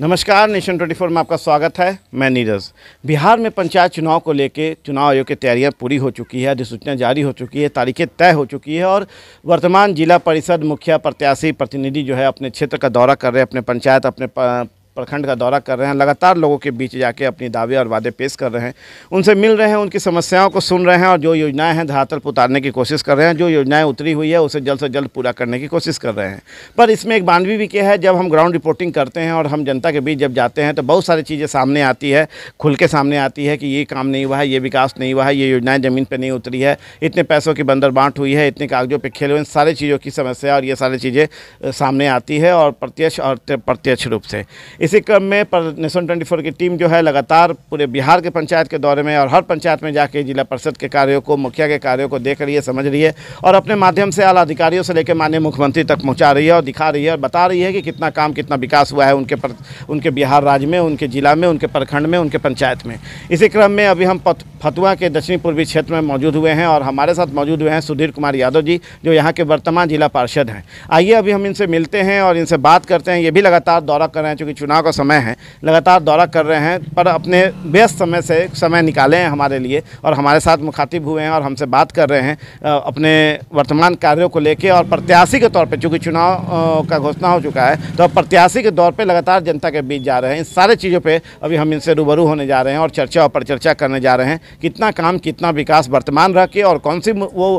नमस्कार नेशन 24 में आपका स्वागत है मैं नीरज बिहार में पंचायत चुनाव को लेकर चुनाव आयोग की तैयारियां पूरी हो चुकी है अधिसूचना जारी हो चुकी है तारीखें तय हो चुकी है और वर्तमान जिला परिषद मुखिया प्रत्याशी प्रतिनिधि जो है अपने क्षेत्र का दौरा कर रहे हैं अपने पंचायत अपने प्रखंड का दौरा कर रहे हैं लगातार लोगों के बीच जाके अपनी दावे और वादे पेश कर रहे हैं उनसे मिल रहे हैं उनकी समस्याओं को सुन रहे हैं और जो योजनाएं हैं धरातल पर उतारने की कोशिश कर रहे हैं जो योजनाएं उतरी हुई है उसे जल्द से जल्द पूरा करने की कोशिश कर रहे हैं पर इसमें एक बानवी भी क्या है जब हम ग्राउंड रिपोर्टिंग करते हैं और हम जनता के बीच जब जाते हैं तो बहुत सारी चीज़ें सामने आती है खुल के सामने आती है कि ये काम नहीं हुआ है ये विकास नहीं हुआ है ये योजनाएँ ज़मीन पर नहीं उतरी है इतने पैसों की बंदर हुई है इतने कागजों पर खेल हुए इन सारी चीज़ों की समस्या और ये सारी चीज़ें सामने आती है और प्रत्यक्ष और प्रत्यक्ष रूप से इसी क्रम में पर नेशन ट्वेंटी फोर की टीम जो है लगातार पूरे बिहार के पंचायत के दौरे में और हर पंचायत में जाके जिला परिषद के कार्यों को मुखिया के कार्यों को देख रही है समझ रही है और अपने माध्यम से आला अधिकारियों से लेकर माननीय मुख्यमंत्री तक पहुँचा रही है और दिखा रही है और बता रही है कि कितना काम कितना विकास हुआ है उनके पर, उनके बिहार राज्य में उनके जिला में उनके प्रखंड में उनके पंचायत में इसी क्रम में अभी हम फतुआ के दक्षिणी पूर्वी क्षेत्र में मौजूद हुए हैं और हमारे साथ मौजूद हुए हैं सुधीर कुमार यादव जी जो यहाँ के वर्तमान जिला पार्षद हैं आइए अभी हम इनसे मिलते हैं और इनसे बात करते हैं ये भी लगातार दौरा कर रहे हैं चूँकि चुनाव चुनाव का समय है लगातार दौरा कर रहे हैं पर अपने व्यस्त समय से समय निकाले हैं हमारे लिए और हमारे साथ मुखातिब हुए हैं और हमसे बात कर रहे हैं अपने वर्तमान कार्यों को लेकर और प्रत्याशी के तौर पर चूँकि चुनाव का घोषणा हो चुका है तो अब प्रत्याशी के दौर पर लगातार जनता के बीच जा रहे हैं इन सारे चीज़ों पर अभी हम इनसे रूबरू होने जा रहे हैं और चर्चा और परिचर्चा करने जा रहे हैं कितना काम कितना विकास वर्तमान रह के और कौन सी वो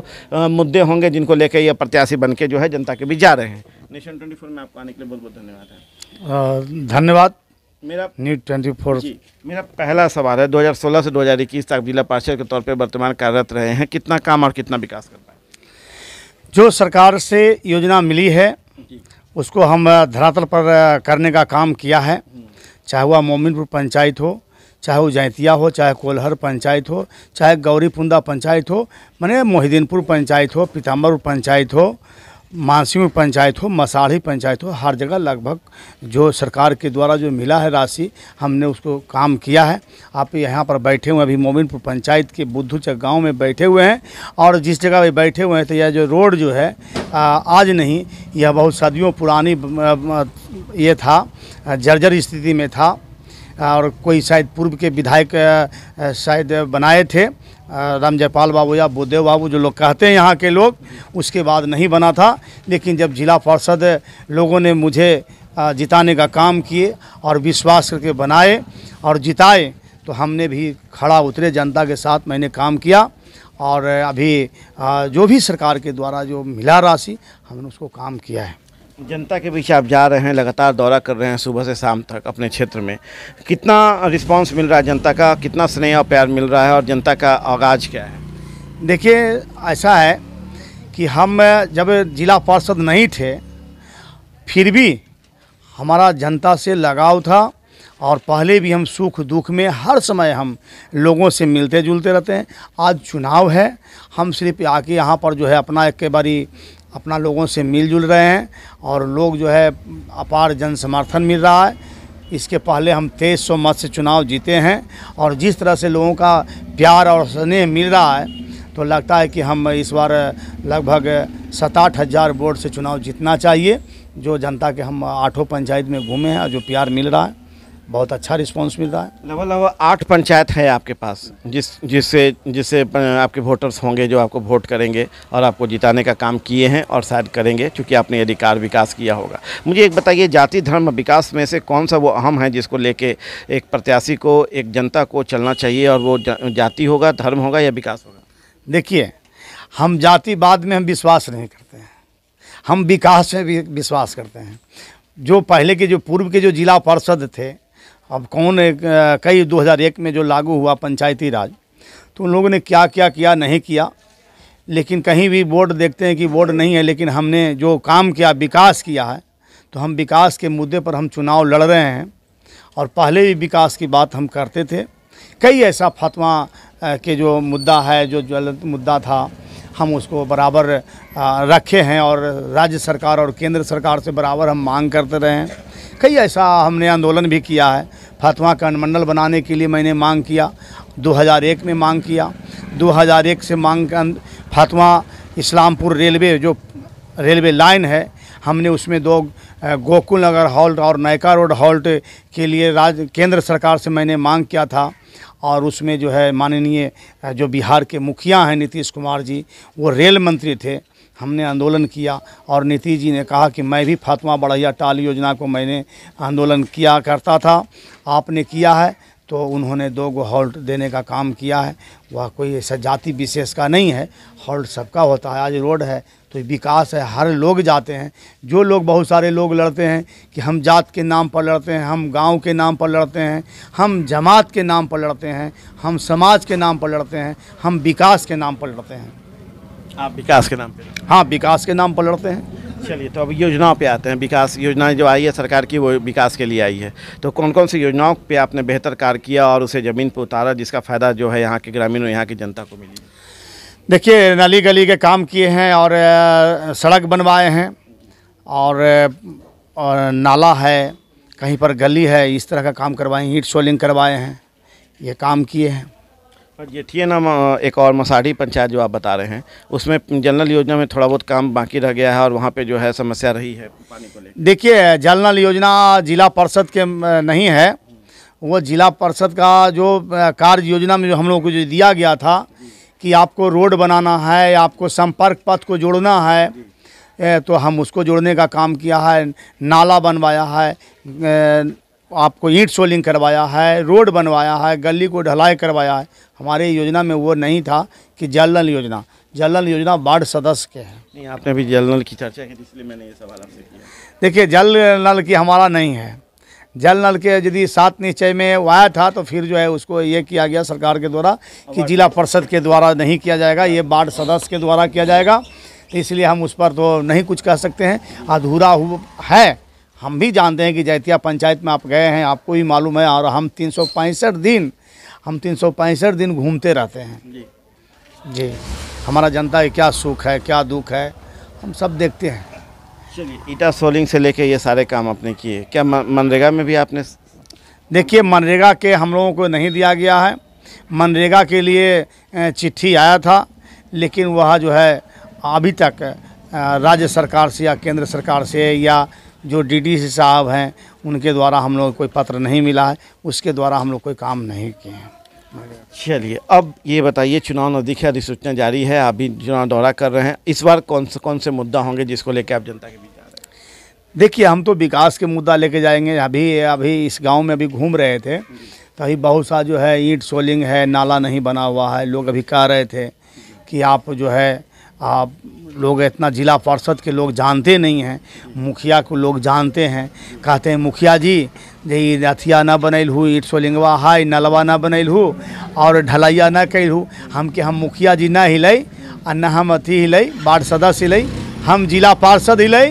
मुद्दे होंगे जिनको लेकर ये प्रत्याशी बन के जो है जनता के बीच जा रहे हैं नेशन ट्वेंटी में आपको आने के लिए बहुत बहुत धन्यवाद है धन्यवाद मेरा न्यूज ट्वेंटी फोर मेरा पहला सवाल है 2016 से 2021 तक जिला पार्षद के तौर पर वर्तमान कार्यरत रहे हैं कितना काम और कितना विकास कर पाए जो सरकार से योजना मिली है उसको हम धरातल पर करने का काम किया है हम्म। चाहे वह मोमिनपुर पंचायत हो चाहे वो जैतिया हो चाहे कोलहर पंचायत हो चाहे गौरीपुंदा पंचायत हो मैंने मोहिदीनपुर पंचायत हो पीताम्बरपुर पंचायत हो मानसी पंचायत हो मसाढ़ी पंचायत हो हर जगह लगभग जो सरकार के द्वारा जो मिला है राशि हमने उसको काम किया है आप यहाँ पर बैठे हुए अभी मोमिनपुर पंचायत के बुद्धूचक गांव में बैठे हुए हैं और जिस जगह भी बैठे हुए हैं तो यह जो रोड जो है आज नहीं यह बहुत सदियों पुरानी ये था जर्जर स्थिति में था और कोई शायद पूर्व के विधायक शायद बनाए थे राम जयपाल बाबू या बुद्धेव बाबू जो लोग कहते हैं यहाँ के लोग उसके बाद नहीं बना था लेकिन जब जिला पार्षद लोगों ने मुझे जिताने का काम किए और विश्वास करके बनाए और जिताए तो हमने भी खड़ा उतरे जनता के साथ मैंने काम किया और अभी जो भी सरकार के द्वारा जो मिला राशि हमने उसको काम किया है जनता के बीच आप जा रहे हैं लगातार दौरा कर रहे हैं सुबह से शाम तक अपने क्षेत्र में कितना रिस्पांस मिल रहा है जनता का कितना स्नेह और प्यार मिल रहा है और जनता का आगाज क्या है देखिए ऐसा है कि हम जब जिला पार्षद नहीं थे फिर भी हमारा जनता से लगाव था और पहले भी हम सुख दुख में हर समय हम लोगों से मिलते जुलते रहते हैं आज चुनाव है हम सिर्फ आके यहाँ पर जो है अपना एक बारी अपना लोगों से मिलजुल रहे हैं और लोग जो है अपार जन समर्थन मिल रहा है इसके पहले हम तेईस सौ मत से चुनाव जीते हैं और जिस तरह से लोगों का प्यार और स्नेह मिल रहा है तो लगता है कि हम इस बार लगभग आठ हज़ार वोट से चुनाव जीतना चाहिए जो जनता के हम आठों पंचायत में घूमे हैं और जो प्यार मिल रहा है बहुत अच्छा रिस्पांस मिल रहा है लगभग लगभग आठ पंचायत है आपके पास जिस जिससे जिससे आपके वोटर्स होंगे जो आपको वोट करेंगे और आपको जिताने का काम किए हैं और शायद करेंगे क्योंकि आपने अधिकार विकास किया होगा मुझे एक बताइए जाति धर्म विकास में से कौन सा वो अहम है जिसको लेके एक प्रत्याशी को एक जनता को चलना चाहिए और वो जाति होगा धर्म होगा या विकास होगा देखिए हम जातिवाद में हम विश्वास नहीं करते हैं हम विकास में भी विश्वास करते हैं जो पहले के जो पूर्व के जो जिला पार्षद थे अब कौन है कई 2001 में जो लागू हुआ पंचायती राज तो उन लोगों ने क्या क्या किया नहीं किया लेकिन कहीं भी बोर्ड देखते हैं कि बोर्ड नहीं है लेकिन हमने जो काम किया विकास किया है तो हम विकास के मुद्दे पर हम चुनाव लड़ रहे हैं और पहले भी विकास की बात हम करते थे कई ऐसा फतवा के जो मुद्दा है जो ज्वलंत मुद्दा था हम उसको बराबर रखे हैं और राज्य सरकार और केंद्र सरकार से बराबर हम मांग करते रहे हैं कई ऐसा हमने आंदोलन भी किया है फातवा का अनुमंडल बनाने के लिए मैंने मांग किया 2001 में मांग किया 2001 से मांग फातवा इस्लामपुर रेलवे जो रेलवे लाइन है हमने उसमें दो गोकुल नगर हॉल्ट और नायका रोड हॉल्ट के लिए राज्य केंद्र सरकार से मैंने मांग किया था और उसमें जो है माननीय जो बिहार के मुखिया हैं नीतीश कुमार जी वो रेल मंत्री थे हमने आंदोलन किया और नीतीश जी ने कहा कि मैं भी फातमा बढ़ैया टाल योजना को मैंने आंदोलन किया करता था आपने किया है तो उन्होंने दो गो हॉल्ट देने का काम किया है वह कोई ऐसा जाति विशेष का नहीं है हॉल्ट सबका होता है आज रोड है तो विकास है हर लोग जाते हैं जो लोग बहुत सारे लोग लड़ते हैं कि हम जात के नाम पर लड़ते हैं हम गांव के नाम पर लड़ते हैं हम जमात के नाम पर लड़ते हैं हम समाज के नाम पर लड़ते हैं हम विकास के नाम पर लड़ते हैं आप विकास के नाम पर हाँ विकास के नाम पर लड़ते हैं चलिए तो अब योजनाओं पे आते हैं विकास योजनाएं जो आई है सरकार की वो विकास के लिए आई है तो कौन कौन सी योजनाओं पे आपने बेहतर कार्य किया और उसे ज़मीन पर उतारा जिसका फ़ायदा जो है यहाँ के ग्रामीण और यहाँ की जनता को मिली देखिए नली गली के काम किए हैं और सड़क बनवाए हैं और, और नाला है कहीं पर गली है इस तरह का काम करवाए ईट सोलिंग करवाए हैं ये काम किए हैं थी ना एक और मसाढ़ी पंचायत जो आप बता रहे हैं उसमें जलनल योजना में थोड़ा बहुत काम बाकी रह गया है और वहाँ पे जो है समस्या रही है पानी को लेकर देखिए जलनल योजना जिला परिषद के नहीं है वो जिला परिषद का जो कार्य योजना में जो हम लोग को जो दिया गया था कि आपको रोड बनाना है आपको संपर्क पथ को जोड़ना है तो हम उसको जोड़ने का काम किया है नाला बनवाया है आपको ईंट सोलिंग करवाया है रोड बनवाया है गली को ढलाई करवाया है हमारे योजना में वो नहीं था कि जल नल योजना जल नल योजना वार्ड सदस्य के हैं नहीं आपने अभी जल नल की चर्चा की इसलिए मैंने ये सवाल आपसे किया देखिए जल नल की हमारा नहीं है जल नल के यदि सात निश्चय में आया था तो फिर जो है उसको ये किया गया सरकार के द्वारा कि जिला परिषद के द्वारा नहीं किया जाएगा ये वार्ड सदस्य के द्वारा किया जाएगा इसलिए हम उस पर तो नहीं कुछ कह सकते हैं अधूरा है हम भी जानते हैं कि जैतिया पंचायत में आप गए हैं आपको भी मालूम है और हम तीन दिन हम तीन दिन घूमते रहते हैं जी जी हमारा जनता की क्या सुख है क्या दुख है हम सब देखते हैं चलिए ईटा सोलिंग से लेके ये सारे काम आपने किए क्या मनरेगा में भी आपने देखिए मनरेगा के हम लोगों को नहीं दिया गया है मनरेगा के लिए चिट्ठी आया था लेकिन वह जो है अभी तक राज्य सरकार से या केंद्र सरकार से या जो डी साहब हैं उनके द्वारा हम लोग कोई पत्र नहीं मिला है उसके द्वारा हम लोग कोई काम नहीं किए हैं चलिए अब ये बताइए चुनाव नजदीक है अधिसूचना जारी है आप भी चुनाव दौरा कर रहे हैं इस बार कौन से कौन से मुद्दा होंगे जिसको लेकर आप जनता के बीच जा रहे हैं देखिए हम तो विकास के मुद्दा लेके जाएंगे अभी अभी इस गाँव में अभी घूम रहे थे अभी बहुत सा जो है ईट सोलिंग है नाला नहीं बना हुआ है लोग अभी कह रहे थे कि आप जो है आप लोग इतना जिला पार्षद के लोग जानते नहीं हैं मुखिया को लोग जानते हैं कहते हैं मुखिया जी जी अथिया ना बनैल हूँ ईट सोलिंगवा हाय नलवा ना बनैल हूँ और ढलैया ना कैल हूँ हम के हम मुखिया जी ना हिले आ न हम अथी हिले वार्ड सदस्य हिले हम जिला पार्षद हिले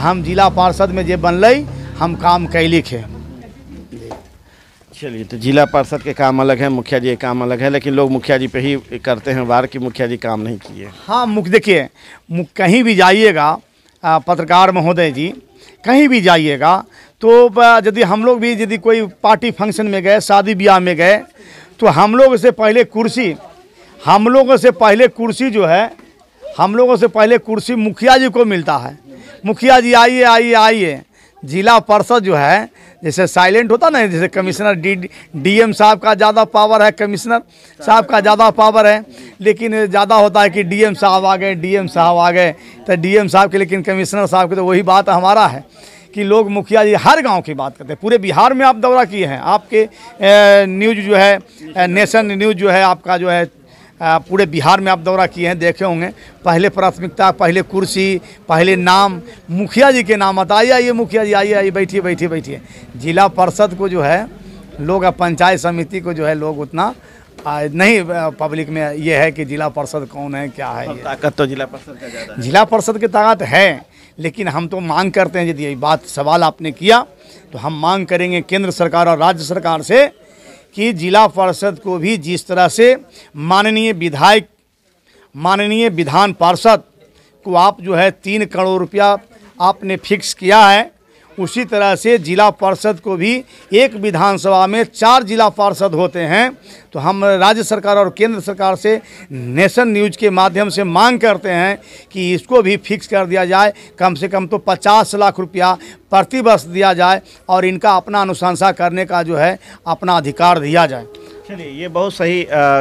हम जिला पार्षद में जे बनल हम काम कैलिक है चलिए तो जिला पार्षद के काम अलग है मुखिया जी के काम अलग है लेकिन लोग मुखिया जी पे ही करते हैं वार कि मुखिया जी काम नहीं किए हाँ मुख देखिए कहीं भी जाइएगा पत्रकार महोदय जी कहीं भी जाइएगा तो यदि हम लोग भी यदि कोई पार्टी फंक्शन में गए शादी ब्याह में गए तो हम लोग से पहले कुर्सी हम लोगों से पहले कुर्सी जो है हम लोगों से पहले कुर्सी मुखिया जी को मिलता है मुखिया जी आइए आइए आइए जिला परिषद जो है जैसे साइलेंट होता ना जैसे कमिश्नर डी डीएम साहब का ज़्यादा पावर है कमिश्नर साहब का ज़्यादा पावर है लेकिन ज़्यादा होता है कि डीएम साहब आ गए डीएम साहब आ गए तो डीएम साहब के लेकिन कमिश्नर साहब की तो वही बात हमारा है कि लोग मुखिया जी हर गांव की बात करते हैं पूरे बिहार में आप दौरा किए हैं आपके न्यूज़ जो है नेशन न्यूज़ जो है आपका जो है पूरे बिहार में आप दौरा किए हैं देखे होंगे पहले प्राथमिकता पहले कुर्सी पहले नाम मुखिया जी के नाम आता आइए आइए मुखिया जी आइए आइए बैठिए बैठिए बैठिए जिला परिषद को जो है लोग अब पंचायत समिति को जो है लोग उतना आ, नहीं पब्लिक में ये है कि जिला परिषद कौन है क्या है ताकत तो जिला परिषद जिला परिषद की ताकत है लेकिन हम तो मांग करते हैं यदि ये बात सवाल आपने किया तो हम मांग करेंगे केंद्र सरकार और राज्य सरकार से कि जिला पार्षद को भी जिस तरह से माननीय विधायक माननीय विधान पार्षद को आप जो है तीन करोड़ रुपया आपने फिक्स किया है उसी तरह से जिला पार्षद को भी एक विधानसभा में चार जिला पार्षद होते हैं तो हम राज्य सरकार और केंद्र सरकार से नेशन न्यूज के माध्यम से मांग करते हैं कि इसको भी फिक्स कर दिया जाए कम से कम तो पचास लाख रुपया प्रति वर्ष दिया जाए और इनका अपना अनुशंसा करने का जो है अपना अधिकार दिया जाए चलिए ये बहुत सही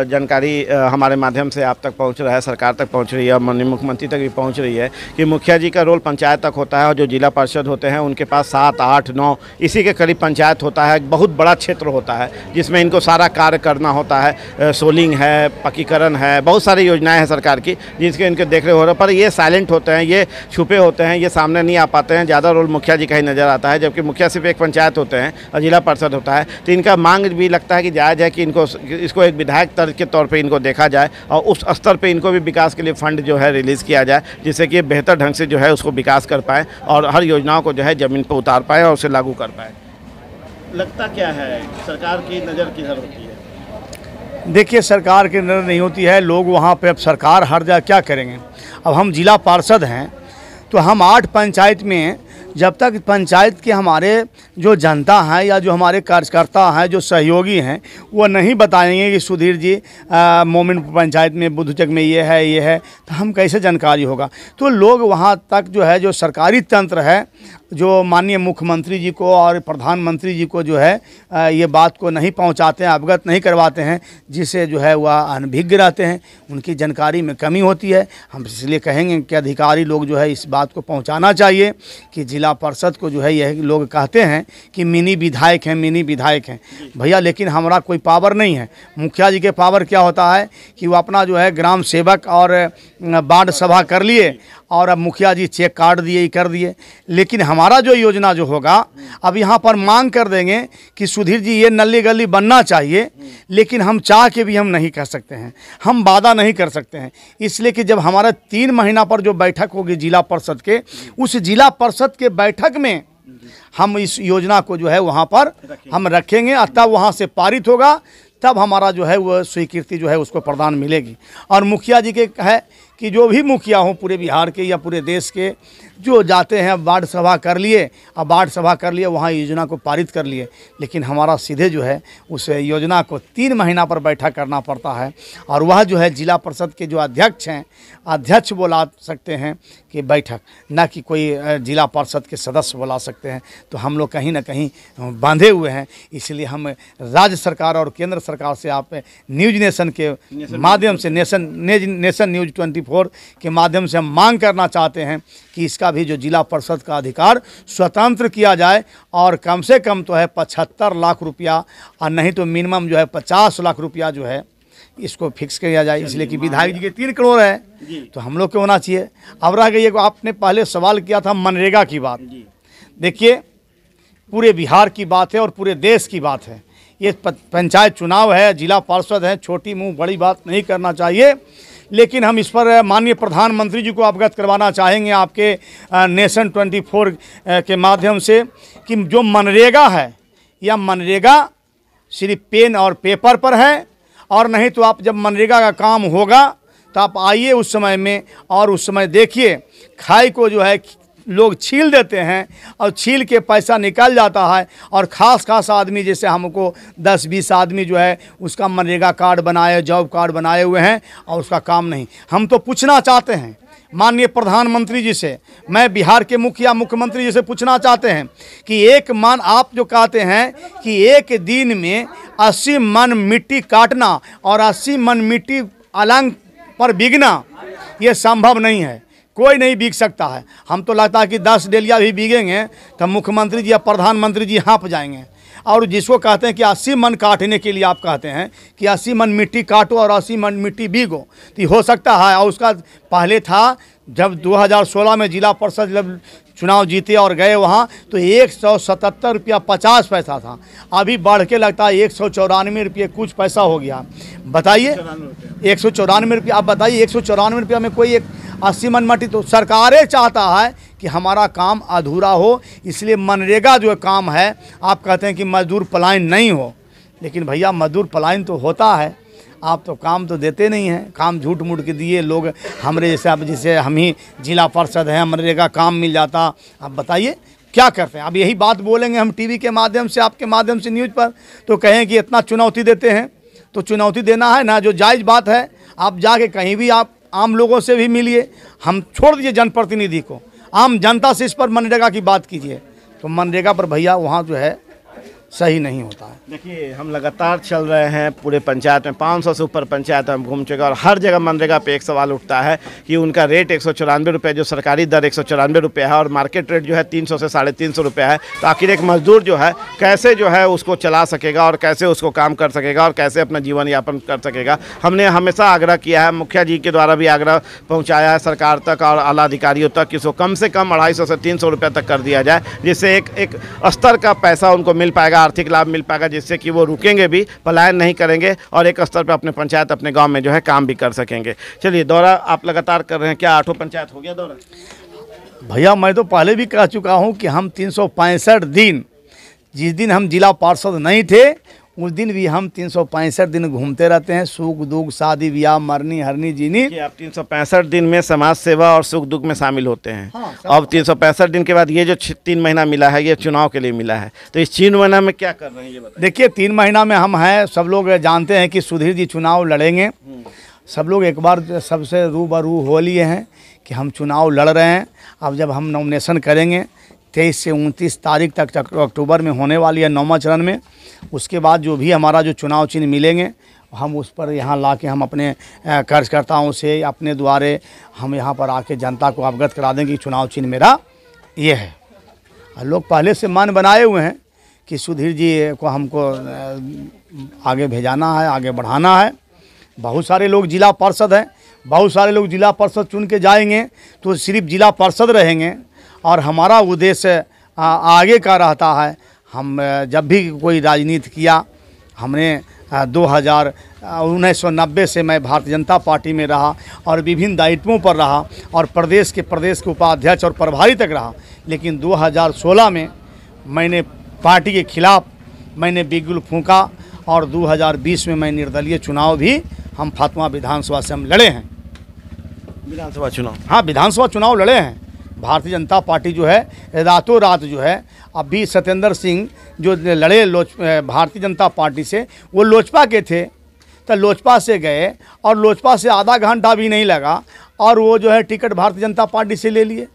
जानकारी हमारे माध्यम से आप तक पहुंच रहा है सरकार तक पहुंच रही है और माननीय मुख्यमंत्री तक भी पहुंच रही है कि मुखिया जी का रोल पंचायत तक होता है और जो जिला परिषद होते हैं उनके पास सात आठ नौ इसी के करीब पंचायत होता है बहुत बड़ा क्षेत्र होता है जिसमें इनको सारा कार्य करना होता है सोलिंग है पकीकरण है बहुत सारी योजनाएँ हैं सरकार की जिसके इनके देख रहे हो रहे पर ये साइलेंट होते हैं ये छुपे होते हैं ये सामने नहीं आ पाते हैं ज़्यादा रोल मुखिया जी का ही नज़र आता है जबकि मुखिया सिर्फ एक पंचायत होते हैं और जिला परिषद होता है तो इनका मांग भी लगता है कि जायज़ है कि इनको इनको इसको एक विधायक तर्ज के तौर पर इनको देखा जाए और उस स्तर पर इनको भी विकास के लिए फंड जो है रिलीज़ किया जाए जिससे कि बेहतर ढंग से जो है उसको विकास कर पाए और हर योजनाओं को जो है ज़मीन पर उतार पाए और उसे लागू कर पाए लगता क्या है सरकार की नज़र किधर होती है देखिए सरकार की नज़र नहीं होती है लोग वहाँ पे अब सरकार हर जगह क्या करेंगे अब हम जिला पार्षद हैं तो हम आठ पंचायत में जब तक पंचायत के हमारे जो जनता हैं या जो हमारे कार्यकर्ता हैं जो सहयोगी हैं वो नहीं बताएंगे कि सुधीर जी मोमिन पंचायत में बुद्धचक में ये है ये है तो हम कैसे जानकारी होगा तो लोग वहाँ तक जो है जो सरकारी तंत्र है जो माननीय मुख्यमंत्री जी को और प्रधानमंत्री जी को जो है ये बात को नहीं पहुंचाते हैं अवगत नहीं करवाते हैं जिससे जो है वह अनभिज्ञ रहते हैं उनकी जानकारी में कमी होती है हम इसलिए कहेंगे कि अधिकारी लोग जो है इस बात को पहुंचाना चाहिए कि जिला परिषद को जो है यह लोग कहते हैं कि मिनी विधायक हैं मिनी विधायक हैं भैया लेकिन हमारा कोई पावर नहीं है मुखिया जी के पावर क्या होता है कि वो अपना जो है ग्राम सेवक और वार्ड सभा कर लिए और अब मुखिया जी चेक काट दिए कर दिए लेकिन हमारा जो योजना जो होगा अब यहाँ पर मांग कर देंगे कि सुधीर जी ये नली गली बनना चाहिए लेकिन हम चाह के भी हम नहीं कर सकते हैं हम वादा नहीं कर सकते हैं इसलिए कि जब हमारा तीन महीना पर जो बैठक होगी जिला परिषद के उस जिला परिषद के बैठक में हम इस योजना को जो है वहाँ पर हम रखेंगे अतः वहाँ से पारित होगा तब हमारा जो है वह स्वीकृति जो है उसको प्रदान मिलेगी और मुखिया जी के है कि जो भी मुखिया हों पूरे बिहार के या पूरे देश के जो जाते हैं अब वार्ड सभा कर लिए अब वार्ड सभा कर लिए वहाँ योजना को पारित कर लिए लेकिन हमारा सीधे जो है उस योजना को तीन महीना पर बैठा करना पड़ता है और वह जो है जिला परिषद के जो अध्यक्ष हैं अध्यक्ष बोला सकते हैं कि बैठक ना कि कोई जिला पार्षद के सदस्य बुला सकते हैं तो हम लोग कहीं ना कहीं बांधे हुए हैं इसलिए हम राज्य सरकार और केंद्र सरकार से आप न्यूज नेशन के माध्यम से Nation Nation news twenty four के माध्यम से हम मांग करना चाहते हैं कि इसका भी जो जिला परिषद का अधिकार स्वतंत्र किया जाए और कम से कम तो है पचहत्तर लाख रुपया और नहीं तो मिनिमम जो है पचास लाख रुपया जो है इसको फिक्स किया जाए इसलिए कि विधायक जी के तीन करोड़ है तो हम लोग क्यों होना चाहिए अब रह गई आपने पहले सवाल किया था मनरेगा की बात देखिए पूरे बिहार की बात है और पूरे देश की बात है ये पंचायत चुनाव है जिला पार्षद हैं छोटी मुंह बड़ी बात नहीं करना चाहिए लेकिन हम इस पर माननीय प्रधानमंत्री जी को अवगत करवाना चाहेंगे आपके नेशन 24 के माध्यम से कि जो मनरेगा है यह मनरेगा सिर्फ पेन और पेपर पर है और नहीं तो आप जब मनरेगा का काम होगा तो आप आइए उस समय में और उस समय देखिए खाई को जो है लोग छील देते हैं और छील के पैसा निकल जाता है और ख़ास खास आदमी जैसे हमको दस बीस आदमी जो है उसका मनरेगा कार्ड बनाए जॉब कार्ड बनाए हुए हैं और उसका काम नहीं हम तो पूछना चाहते हैं माननीय प्रधानमंत्री जी से मैं बिहार के मुखिया मुख्यमंत्री जी से पूछना चाहते हैं कि एक मान आप जो कहते हैं कि एक दिन में अस्सी मन मिट्टी काटना और अस्सी मन मिट्टी अलंग पर बिगना ये संभव नहीं है कोई नहीं बिक सकता है हम तो लगता है कि दस डेलिया भी बिगेंगे तो मुख्यमंत्री जी या प्रधानमंत्री जी हाँप जाएंगे और जिसको कहते हैं कि अस्सी मन काटने के लिए आप कहते हैं कि अस्सी मन मिट्टी काटो और अस्सी मन मिट्टी बीगो तो हो सकता है और उसका पहले था जब 2016 में जिला परिषद जब चुनाव जीते और गए वहाँ तो एक सौ सतहत्तर रुपया पचास पैसा था अभी बढ़ के लगता है एक सौ चौरानवे रुपये कुछ पैसा हो गया बताइए एक सौ चौरानवे रुपया आप बताइए एक सौ चौरानवे रुपया में कोई एक और मट्टी तो सरकारें चाहता है कि हमारा काम अधूरा हो इसलिए मनरेगा जो काम है आप कहते हैं कि मजदूर पलायन नहीं हो लेकिन भैया मजदूर पलायन तो होता है आप तो काम तो देते नहीं हैं काम झूठ मूठ के दिए लोग हमरे जैसे आप जैसे हम ही जिला पार्षद हैं मनरेगा काम मिल जाता आप बताइए क्या करते हैं अब यही बात बोलेंगे हम टीवी के माध्यम से आपके माध्यम से न्यूज़ पर तो कहें कि इतना चुनौती देते हैं तो चुनौती देना है ना जो जायज़ बात है आप जाके कहीं भी आप आम लोगों से भी मिलिए हम छोड़ दीजिए जनप्रतिनिधि को आम जनता से इस पर मनरेगा की बात कीजिए तो मनरेगा पर भैया वहाँ जो है सही नहीं होता है देखिए हम लगातार चल रहे हैं पूरे पंचायत में 500 से ऊपर पंचायत हम घूम चुके और हर जगह मनरेगा पे एक सवाल उठता है कि उनका रेट एक सौ जो सरकारी दर एक सौ है और मार्केट रेट जो है 300 से साढ़े तीन है तो आखिर एक मजदूर जो है कैसे जो है उसको चला सकेगा और कैसे उसको काम कर सकेगा और कैसे अपना जीवन यापन कर सकेगा हमने हमेशा आग्रह किया है मुखिया जी के द्वारा भी आग्रह पहुँचाया है सरकार तक और आला अधिकारियों तक कि उसको कम से कम अढ़ाई से तीन तक कर दिया जाए जिससे एक एक स्तर का पैसा उनको मिल पाएगा का आर्थिक लाभ मिल पाएगा जिससे कि वो रुकेंगे भी पलायन नहीं करेंगे और एक स्तर पर अपने पंचायत अपने गाँव में जो है काम भी कर सकेंगे चलिए दौरा आप लगातार कर रहे हैं क्या आठों पंचायत हो गया दौरा भैया मैं तो पहले भी कह चुका हूँ कि हम तीन दिन जिस दिन हम जिला पार्षद नहीं थे उस दिन भी हम तीन सौ पैंसठ दिन घूमते रहते हैं सुख दुख शादी ब्याह मरनी हरनी जीनी कि आप तीन सौ पैंसठ दिन में समाज सेवा और सुख दुख में शामिल होते हैं हाँ, अब तीन सौ पैंसठ दिन के बाद ये जो तीन महीना मिला है ये चुनाव के लिए मिला है तो इस तीन महीना में क्या कर रहे हैं ये देखिए तीन महीना में हम हैं सब लोग जानते हैं कि सुधीर जी चुनाव लड़ेंगे हम्म। सब लोग एक बार सबसे रू बरू हो लिए हैं कि हम चुनाव लड़ रहे हैं अब जब हम नॉमिनेशन करेंगे तेईस से उनतीस तारीख तक अक्टूबर में होने वाली है नौवा चरण में उसके बाद जो भी हमारा जो चुनाव चिन्ह मिलेंगे हम उस पर यहाँ ला के हम अपने कार्यकर्ताओं से अपने द्वारे हम यहाँ पर आके जनता को अवगत करा देंगे कि चुनाव चिन्ह मेरा ये है लोग पहले से मान बनाए हुए हैं कि सुधीर जी को हमको आगे भेजाना है आगे बढ़ाना है बहुत सारे लोग जिला पार्षद हैं बहुत सारे लोग जिला पार्षद चुन के जाएंगे तो सिर्फ जिला पार्षद रहेंगे और हमारा उद्देश्य आगे का रहता है हम जब भी कोई राजनीति किया हमने दो हज़ार उन्नीस सौ नब्बे से मैं भारतीय जनता पार्टी में रहा और विभिन्न दायित्वों पर रहा और प्रदेश के प्रदेश के उपाध्यक्ष और प्रभारी तक रहा लेकिन 2016 में मैंने पार्टी के खिलाफ मैंने बिगुल फूका और 2020 में मैं निर्दलीय चुनाव भी हम फातमा विधानसभा से हम लड़े हैं विधानसभा चुनाव हाँ विधानसभा चुनाव लड़े हैं भारतीय जनता पार्टी जो है रातों रात जो है अभी सत्येंद्र सिंह जो लड़े लोच भारतीय जनता पार्टी से वो लोजपा के थे तो लोजपा से गए और लोजपा से आधा घंटा भी नहीं लगा और वो जो है टिकट भारतीय जनता पार्टी से ले लिए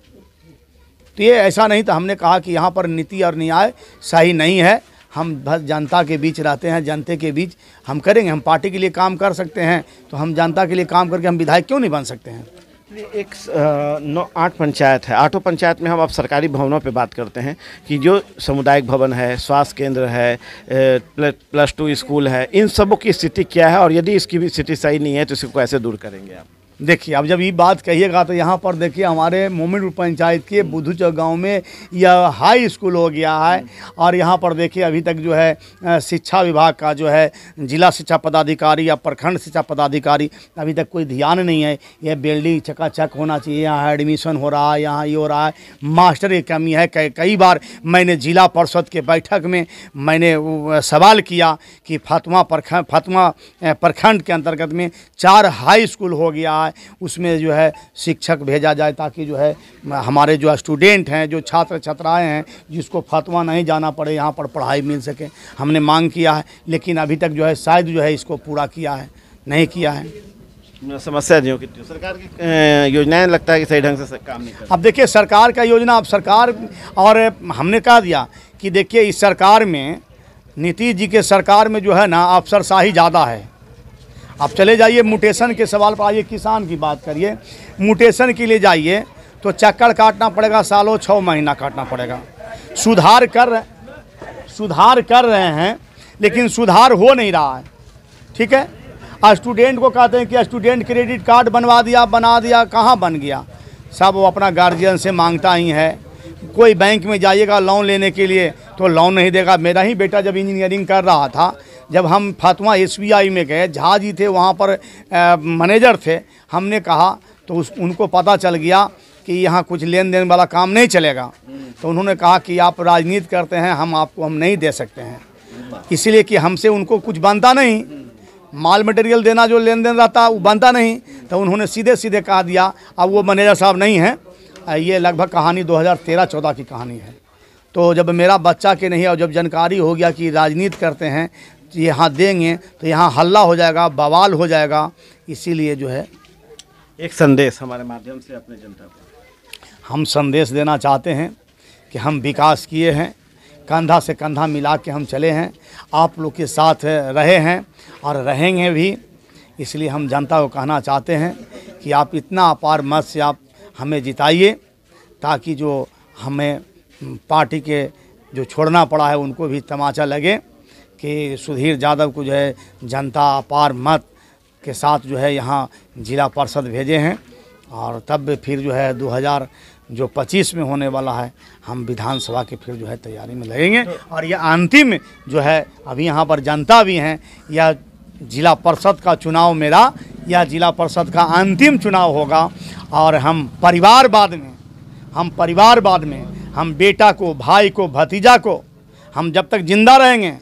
तो ये ऐसा नहीं था तो हमने कहा कि यहाँ पर नीति और न्याय सही नहीं है हम जनता के बीच रहते हैं जनता के बीच हम करेंगे हम पार्टी के लिए काम कर सकते हैं तो हम जनता के लिए काम करके हम विधायक क्यों नहीं बन सकते हैं एक नौ आठ पंचायत है आठों पंचायत में हम अब सरकारी भवनों पे बात करते हैं कि जो सामुदायिक भवन है स्वास्थ्य केंद्र है प्लस टू स्कूल है इन सबों की स्थिति क्या है और यदि इसकी भी स्थिति सही नहीं है तो इसको कैसे दूर करेंगे आप देखिए अब जब ये बात कहिएगा तो यहाँ पर देखिए हमारे मोमिनपुर पंचायत के बुधुचक गांव में यह हाई स्कूल हो गया है और यहाँ पर देखिए अभी तक जो है शिक्षा विभाग का जो है जिला शिक्षा पदाधिकारी या प्रखंड शिक्षा पदाधिकारी अभी तक कोई ध्यान नहीं है यह बिल्डिंग चकाचक होना चाहिए यहाँ एडमिशन हो रहा है यहाँ ये हो रहा है मास्टर की कमी है कई बार मैंने जिला परिषद के बैठक में मैंने सवाल किया कि फतवा प्रखंड फतवा प्रखंड के अंतर्गत में चार हाई स्कूल हो गया है उसमें जो है शिक्षक भेजा जाए ताकि जो है हमारे जो स्टूडेंट हैं जो छात्र छात्राएँ हैं जिसको फतवा नहीं जाना पड़े यहाँ पर पढ़ाई मिल सके हमने मांग किया है लेकिन अभी तक जो है शायद जो है इसको पूरा किया है नहीं किया है समस्या जो कि सरकार की योजनाएं लगता है कि सही ढंग से काम नहीं अब देखिए सरकार का योजना अब सरकार और हमने कहा दिया कि देखिए इस सरकार में नीतीश जी के सरकार में जो है ना अफसरशाही ज़्यादा है आप चले जाइए म्यूटेशन के सवाल पर आइए किसान की बात करिए म्यूटेशन के लिए जाइए तो चक्कर काटना पड़ेगा सालों छः महीना काटना पड़ेगा सुधार कर सुधार कर रहे हैं लेकिन सुधार हो नहीं रहा है ठीक है स्टूडेंट को कहते हैं कि स्टूडेंट क्रेडिट कार्ड बनवा दिया बना दिया कहाँ बन गया सब वो अपना गार्जियन से मांगता ही है कोई बैंक में जाइएगा लोन लेने के लिए तो लोन नहीं देगा मेरा ही बेटा जब इंजीनियरिंग कर रहा था जब हम फातमा एसबीआई में गए झा जी थे वहाँ पर मैनेजर थे हमने कहा तो उस उनको पता चल गया कि यहाँ कुछ लेन देन वाला काम नहीं चलेगा तो उन्होंने कहा कि आप राजनीति करते हैं हम आपको हम नहीं दे सकते हैं इसलिए कि हमसे उनको कुछ बनता नहीं माल मटेरियल देना जो लेन देन रहता वो बनता नहीं तो उन्होंने सीधे सीधे कहा दिया अब वो मैनेजर साहब नहीं हैं ये लगभग कहानी 2013-14 की कहानी है तो जब मेरा बच्चा के नहीं और जब जानकारी हो गया कि राजनीति करते हैं तो यहाँ देंगे तो यहाँ हल्ला हो जाएगा बवाल हो जाएगा इसीलिए जो है एक संदेश हमारे माध्यम से अपने जनता को हम संदेश देना चाहते हैं कि हम विकास किए हैं कंधा से कंधा मिला के हम चले हैं आप लोग के साथ रहे हैं और रहेंगे भी इसलिए हम जनता को कहना चाहते हैं कि आप इतना अपार मत से आप हमें जिताइए ताकि जो हमें पार्टी के जो छोड़ना पड़ा है उनको भी तमाचा लगे कि सुधीर यादव को जो है जनता अपार मत के साथ जो है यहाँ जिला पार्षद भेजे हैं और तब फिर जो है 2000 जो 25 में होने वाला है हम विधानसभा के फिर जो है तैयारी में लगेंगे और यह अंतिम जो है अभी यहाँ पर जनता भी हैं या जिला परिषद का चुनाव मेरा या जिला परिषद का अंतिम चुनाव होगा और हम परिवारवाद में हम परिवारवाद में हम बेटा को भाई को भतीजा को हम जब तक जिंदा रहेंगे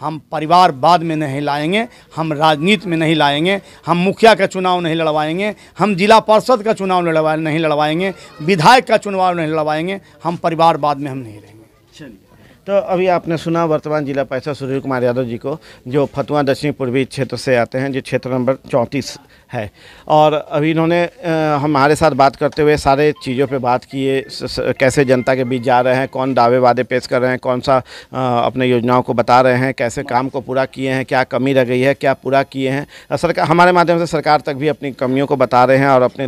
हम परिवार बाद में नहीं लाएंगे हम राजनीति में नहीं लाएंगे हम मुखिया का चुनाव नहीं लड़वाएंगे हम जिला पार्षद का चुनाव लड़वा नहीं लड़वाएंगे विधायक का चुनाव नहीं लड़वाएंगे हम परिवार बाद में हम नहीं रहेंगे चलिए तो अभी आपने सुना वर्तमान जिला परिषद सुधीर कुमार यादव जी को जो फतवा दक्षिण पूर्वी क्षेत्र से आते हैं जो क्षेत्र नंबर चौंतीस है और अभी इन्होंने हमारे साथ बात करते हुए सारे चीज़ों पे बात किए कैसे जनता के बीच जा रहे हैं कौन दावे वादे पेश कर रहे हैं कौन सा अपने योजनाओं को बता रहे हैं कैसे काम को पूरा किए हैं क्या कमी रह गई है क्या पूरा किए हैं सरकार हमारे माध्यम से सरकार तक भी अपनी कमियों को बता रहे हैं और अपने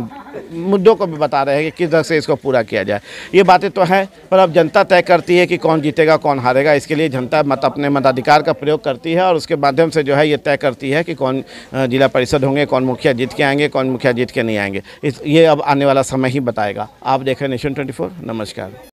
मुद्दों को भी बता रहे हैं कि किस तरह से इसको पूरा किया जाए ये बातें तो हैं पर अब जनता तय करती है कि कौन जीतेगा कौन कौन हारेगा इसके लिए जनता मत अपने मताधिकार का प्रयोग करती है और उसके माध्यम से जो है ये तय करती है कि कौन जिला परिषद होंगे कौन मुखिया जीत के आएंगे कौन मुखिया जीत के नहीं आएंगे इस ये अब आने वाला समय ही बताएगा आप देख रहे हैं नेशन ट्वेंटी नमस्कार